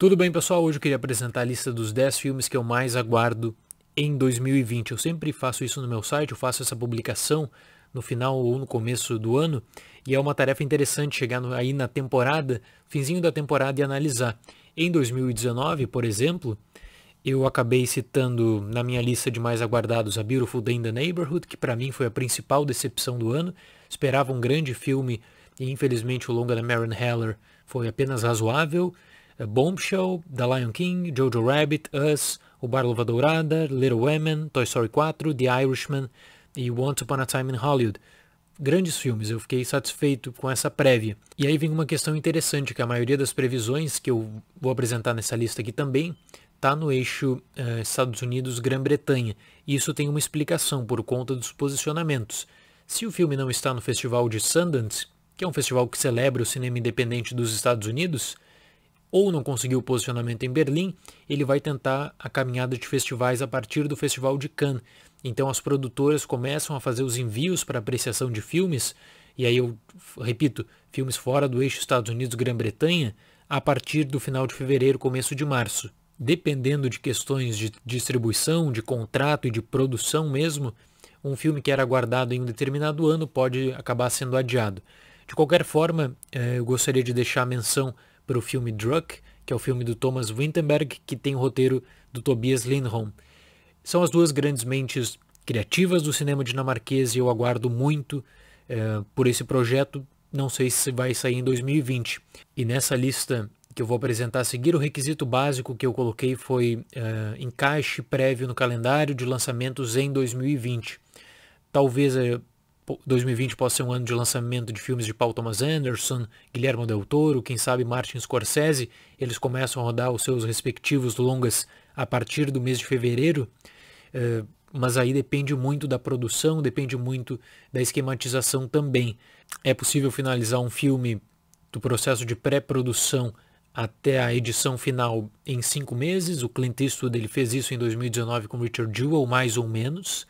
Tudo bem, pessoal? Hoje eu queria apresentar a lista dos 10 filmes que eu mais aguardo em 2020. Eu sempre faço isso no meu site, eu faço essa publicação no final ou no começo do ano, e é uma tarefa interessante chegar aí na temporada, finzinho da temporada e analisar. Em 2019, por exemplo, eu acabei citando na minha lista de mais aguardados A Beautiful Day in the Neighborhood, que para mim foi a principal decepção do ano. Esperava um grande filme e infelizmente o longa da Maren Heller foi apenas razoável. Bombshell, The Lion King, Jojo Rabbit, Us, O Barlova Dourada, Little Women, Toy Story 4, The Irishman e Once Upon a Time in Hollywood. Grandes filmes, eu fiquei satisfeito com essa prévia. E aí vem uma questão interessante, que a maioria das previsões que eu vou apresentar nessa lista aqui também está no eixo eh, Estados Unidos-Grã-Bretanha. Isso tem uma explicação por conta dos posicionamentos. Se o filme não está no Festival de Sundance, que é um festival que celebra o cinema independente dos Estados Unidos, ou não conseguiu posicionamento em Berlim, ele vai tentar a caminhada de festivais a partir do Festival de Cannes. Então as produtoras começam a fazer os envios para apreciação de filmes, e aí eu repito, filmes fora do eixo Estados Unidos-Grã-Bretanha, a partir do final de fevereiro, começo de março. Dependendo de questões de distribuição, de contrato e de produção mesmo, um filme que era guardado em um determinado ano pode acabar sendo adiado. De qualquer forma, eh, eu gostaria de deixar a menção para o filme Druck, que é o filme do Thomas Winterberg, que tem o roteiro do Tobias Lindholm. São as duas grandes mentes criativas do cinema dinamarquês e eu aguardo muito eh, por esse projeto. Não sei se vai sair em 2020. E nessa lista que eu vou apresentar a seguir, o requisito básico que eu coloquei foi eh, encaixe prévio no calendário de lançamentos em 2020. Talvez a eh, 2020 pode ser um ano de lançamento de filmes de Paul Thomas Anderson, Guilherme del Toro, quem sabe Martin Scorsese, eles começam a rodar os seus respectivos longas a partir do mês de fevereiro, é, mas aí depende muito da produção, depende muito da esquematização também. É possível finalizar um filme do processo de pré-produção até a edição final em cinco meses. O Clint Eastwood ele fez isso em 2019 com Richard Jewell, mais ou menos.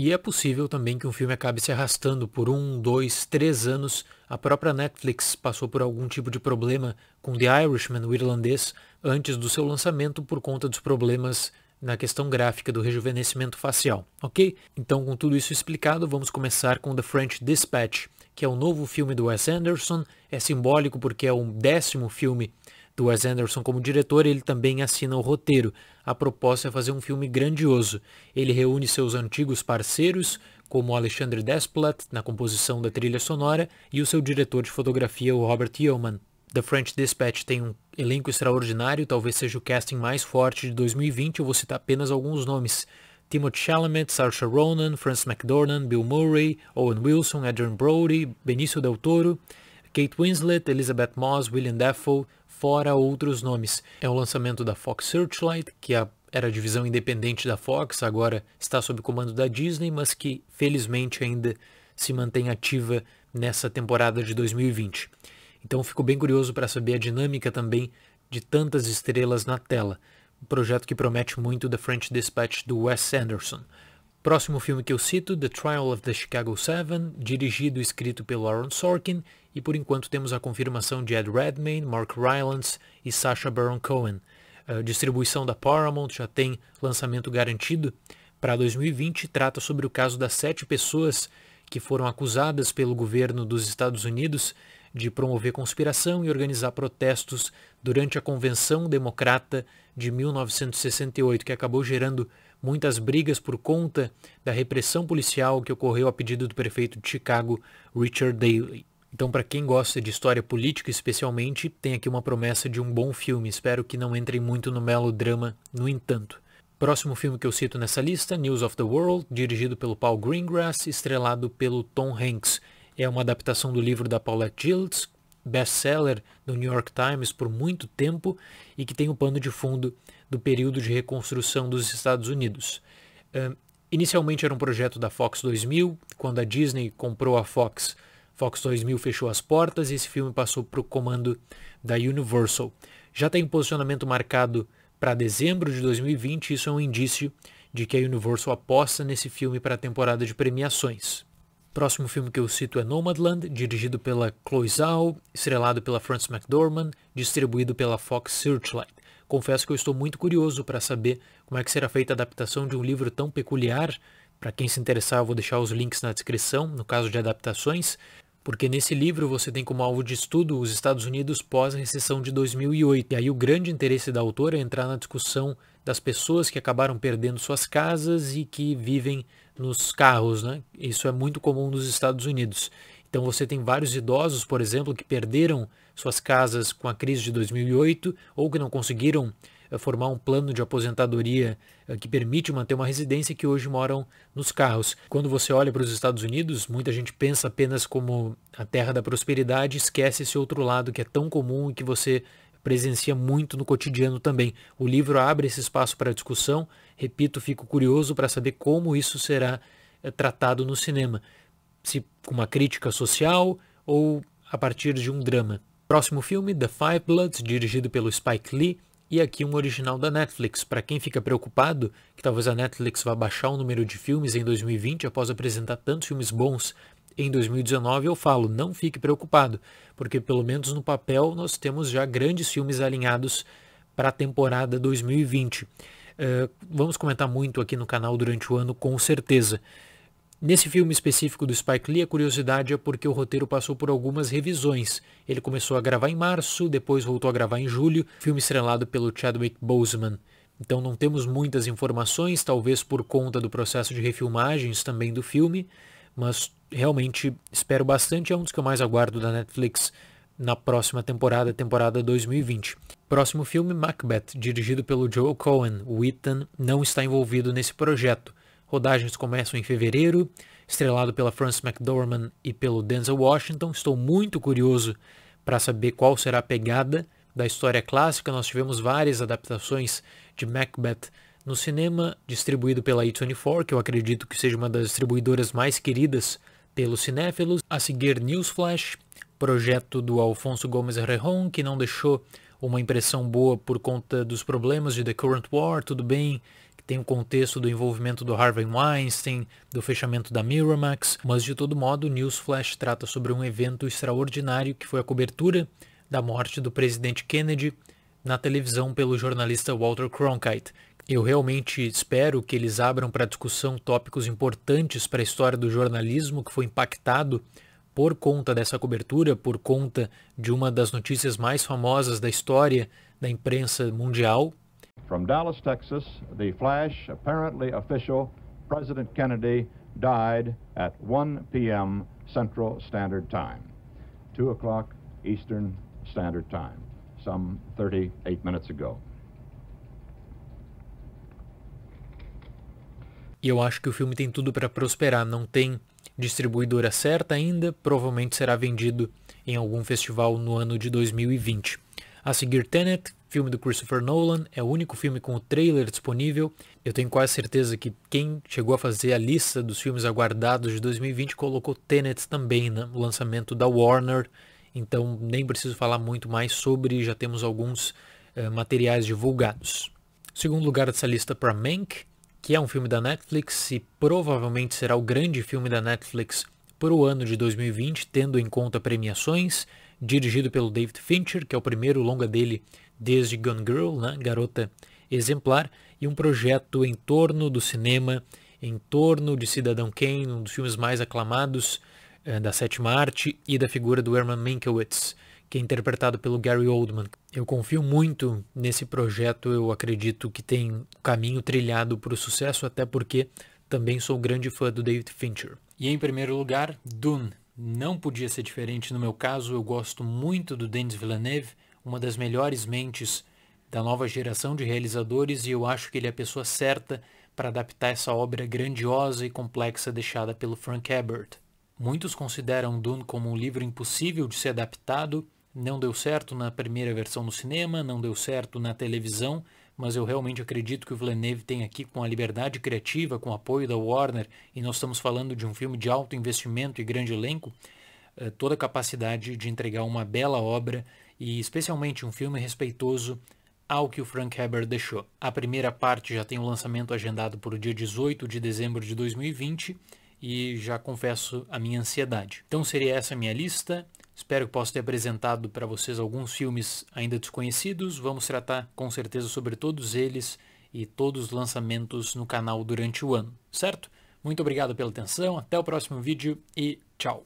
E é possível também que um filme acabe se arrastando por um, dois, três anos. A própria Netflix passou por algum tipo de problema com The Irishman, o irlandês, antes do seu lançamento por conta dos problemas na questão gráfica do rejuvenescimento facial, ok? Então, com tudo isso explicado, vamos começar com The French Dispatch, que é o novo filme do Wes Anderson, é simbólico porque é o décimo filme do Wes Anderson como diretor, ele também assina o roteiro. A proposta é fazer um filme grandioso. Ele reúne seus antigos parceiros, como Alexandre Desplat, na composição da trilha sonora, e o seu diretor de fotografia, o Robert Yeoman. The French Dispatch tem um elenco extraordinário, talvez seja o casting mais forte de 2020, eu vou citar apenas alguns nomes. Timothée Chalamet, Saoirse Ronan, Frances McDormand, Bill Murray, Owen Wilson, Adrian Brody, Benicio Del Toro, Kate Winslet, Elizabeth Moss, William Dafoe, fora outros nomes. É o lançamento da Fox Searchlight, que é era a divisão independente da Fox, agora está sob comando da Disney, mas que felizmente ainda se mantém ativa nessa temporada de 2020. Então fico bem curioso para saber a dinâmica também de tantas estrelas na tela. Um projeto que promete muito da French Dispatch do Wes Anderson. Próximo filme que eu cito, The Trial of the Chicago Seven, dirigido e escrito pelo Aaron Sorkin, e por enquanto temos a confirmação de Ed Redmayne, Mark Rylance e Sacha Baron Cohen. A distribuição da Paramount já tem lançamento garantido para 2020, trata sobre o caso das sete pessoas que foram acusadas pelo governo dos Estados Unidos de promover conspiração e organizar protestos durante a Convenção Democrata de 1968, que acabou gerando muitas brigas por conta da repressão policial que ocorreu a pedido do prefeito de Chicago, Richard Daley. Então, para quem gosta de história política especialmente, tem aqui uma promessa de um bom filme. Espero que não entrem muito no melodrama, no entanto. Próximo filme que eu cito nessa lista, News of the World, dirigido pelo Paul Greengrass, estrelado pelo Tom Hanks. É uma adaptação do livro da Paulette Giltz, best-seller do New York Times por muito tempo e que tem o um pano de fundo do período de reconstrução dos Estados Unidos. Uh, inicialmente era um projeto da Fox 2000, quando a Disney comprou a Fox, Fox 2000 fechou as portas e esse filme passou para o comando da Universal. Já tem um posicionamento marcado para dezembro de 2020, isso é um indício de que a Universal aposta nesse filme para a temporada de premiações. Próximo filme que eu cito é Nomadland, dirigido pela Chloe Zhao, estrelado pela Frances McDormand, distribuído pela Fox Searchlight. Confesso que eu estou muito curioso para saber como é que será feita a adaptação de um livro tão peculiar. Para quem se interessar, eu vou deixar os links na descrição, no caso de adaptações, porque nesse livro você tem como alvo de estudo os Estados Unidos pós a recessão de 2008. E aí o grande interesse da autora é entrar na discussão das pessoas que acabaram perdendo suas casas e que vivem nos carros, né? Isso é muito comum nos Estados Unidos. Então você tem vários idosos, por exemplo, que perderam suas casas com a crise de 2008 ou que não conseguiram eh, formar um plano de aposentadoria eh, que permite manter uma residência que hoje moram nos carros. Quando você olha para os Estados Unidos, muita gente pensa apenas como a terra da prosperidade, esquece esse outro lado que é tão comum e que você presencia muito no cotidiano também. O livro abre esse espaço para discussão. Repito, fico curioso para saber como isso será eh, tratado no cinema se com uma crítica social ou a partir de um drama. Próximo filme, The Five Bloods, dirigido pelo Spike Lee, e aqui um original da Netflix. Para quem fica preocupado que talvez a Netflix vá baixar o número de filmes em 2020 após apresentar tantos filmes bons em 2019, eu falo, não fique preocupado, porque pelo menos no papel nós temos já grandes filmes alinhados para a temporada 2020. Uh, eh, vamos comentar muito aqui no canal durante o ano, com certeza. Nesse filme específico do Spike Lee, a curiosidade é porque o roteiro passou por algumas revisões. Ele começou a gravar em março, depois voltou a gravar em julho, filme estrelado pelo Chadwick Boseman. Então não temos muitas informações, talvez por conta do processo de refilmagens também do filme, mas realmente espero bastante, é um dos que eu mais aguardo da Netflix na próxima temporada, temporada 2020. Próximo filme, Macbeth, dirigido pelo Joel Cohen. O Ethan não está envolvido nesse projeto. Rodagens começam em fevereiro, estrelado pela Frances McDormand e pelo Denzel Washington. Estou muito curioso para saber qual será a pegada da história clássica. Nós tivemos várias adaptações de Macbeth no cinema, distribuído pela A24, que eu acredito que seja uma das distribuidoras mais queridas pelos cinéfilos. A seguir, Newsflash, projeto do Alfonso Gomes Rejon, que não deixou uma impressão boa por conta dos problemas de The Current War, tudo bem tem o contexto do envolvimento do Harvey Weinstein, do fechamento da Miramax, mas de todo modo, Newsflash trata sobre um evento extraordinário que foi a cobertura da morte do presidente Kennedy na televisão pelo jornalista Walter Cronkite. Eu realmente espero que eles abram para discussão tópicos importantes para a história do jornalismo que foi impactado por conta dessa cobertura, por conta de uma das notícias mais famosas da história da imprensa mundial, From Dallas, Texas, the flash, apparently official, President Kennedy died at 1 p.m. Central Standard Time, 2 o'clock Eastern Standard Time, some 38 minutes ago. E eu acho que o filme tem tudo para prosperar, não tem distribuidora certa ainda, provavelmente será vendido em algum festival no ano de 2020. A seguir Tenet, filme do Christopher Nolan, é o único filme com o trailer disponível. Eu tenho quase certeza que quem chegou a fazer a lista dos filmes aguardados de 2020 colocou Tenet também né, no lançamento da Warner. Então nem preciso falar muito mais sobre, já temos alguns eh, materiais divulgados. Segundo lugar dessa lista para Mank, que é um filme da Netflix e provavelmente será o grande filme da Netflix para o ano de 2020, tendo em conta premiações, dirigido pelo David Fincher, que é o primeiro longa dele desde Gone Girl, né, Garota Exemplar, e um projeto em torno do cinema, em torno de Cidadão Kane, um dos filmes mais aclamados eh, da sétima arte, e da figura do Herman Mankiewicz, que é interpretado pelo Gary Oldman. Eu confio muito nesse projeto, eu acredito que tem um caminho trilhado para o sucesso, até porque também sou grande fã do David Fincher. E em primeiro lugar, Dune. Não podia ser diferente no meu caso, eu gosto muito do Denis Villeneuve, uma das melhores mentes da nova geração de realizadores e eu acho que ele é a pessoa certa para adaptar essa obra grandiosa e complexa deixada pelo Frank Herbert. Muitos consideram Dune como um livro impossível de ser adaptado, não deu certo na primeira versão no cinema, não deu certo na televisão, mas eu realmente acredito que o Villeneuve tem aqui com a liberdade criativa, com o apoio da Warner, e nós estamos falando de um filme de alto investimento e grande elenco, eh, toda a capacidade de entregar uma bela obra e especialmente um filme respeitoso ao que o Frank Herbert deixou. A primeira parte já tem o lançamento agendado para o dia 18 de dezembro de 2020 e já confesso a minha ansiedade. Então seria essa a minha lista. Espero que possa ter apresentado para vocês alguns filmes ainda desconhecidos. Vamos tratar com certeza sobre todos eles e todos os lançamentos no canal durante o ano, certo? Muito obrigado pela atenção, até o próximo vídeo e tchau!